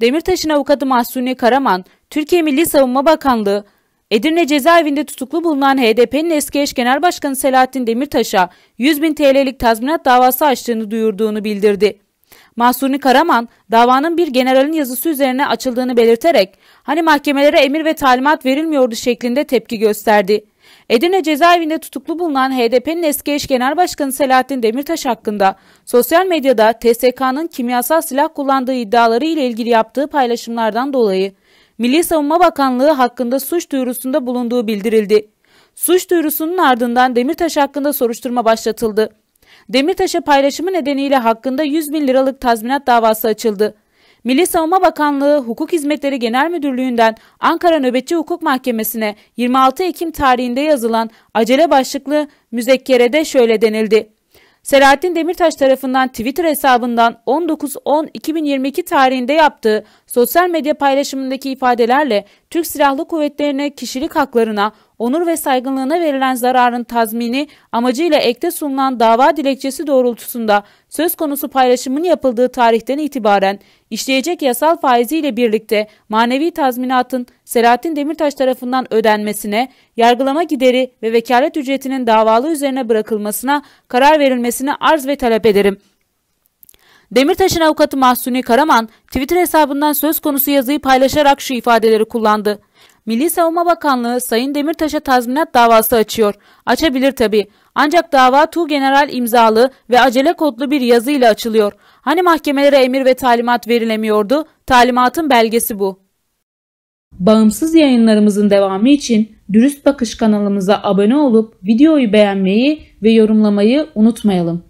Demirtaş'ın avukatı Mahsuni Karaman, Türkiye Milli Savunma Bakanlığı, Edirne cezaevinde tutuklu bulunan HDP'nin eski eş genel başkanı Selahattin Demirtaş'a 100 bin TL'lik tazminat davası açtığını duyurduğunu bildirdi. Mahsuni Karaman, davanın bir generalin yazısı üzerine açıldığını belirterek, hani mahkemelere emir ve talimat verilmiyordu şeklinde tepki gösterdi. Edirne cezaevinde tutuklu bulunan HDP'nin eski eş genel başkanı Selahattin Demirtaş hakkında sosyal medyada TSK'nın kimyasal silah kullandığı iddiaları ile ilgili yaptığı paylaşımlardan dolayı Milli Savunma Bakanlığı hakkında suç duyurusunda bulunduğu bildirildi. Suç duyurusunun ardından Demirtaş hakkında soruşturma başlatıldı. Demirtaş'a paylaşımı nedeniyle hakkında 100 bin liralık tazminat davası açıldı. Milli Savunma Bakanlığı Hukuk Hizmetleri Genel Müdürlüğü'nden Ankara Nöbetçi Hukuk Mahkemesi'ne 26 Ekim tarihinde yazılan acele başlıklı müzekkerede şöyle denildi. Selahattin Demirtaş tarafından Twitter hesabından 19.10.2022 tarihinde yaptığı sosyal medya paylaşımındaki ifadelerle Türk Silahlı Kuvvetleri'ne kişilik haklarına, onur ve saygınlığına verilen zararın tazmini amacıyla ekte sunulan dava dilekçesi doğrultusunda söz konusu paylaşımın yapıldığı tarihten itibaren işleyecek yasal faiziyle birlikte manevi tazminatın Selahattin Demirtaş tarafından ödenmesine, yargılama gideri ve vekalet ücretinin davalı üzerine bırakılmasına karar verilmesini arz ve talep ederim. Demirtaş'ın avukatı Mahsuni Karaman Twitter hesabından söz konusu yazıyı paylaşarak şu ifadeleri kullandı. Milli Savunma Bakanlığı Sayın Demirtaş'a tazminat davası açıyor. Açabilir tabii. Ancak dava Tu General imzalı ve acele kodlu bir yazıyla açılıyor. Hani mahkemelere emir ve talimat verilemiyordu? Talimatın belgesi bu. Bağımsız yayınlarımızın devamı için Dürüst Bakış kanalımıza abone olup videoyu beğenmeyi ve yorumlamayı unutmayalım.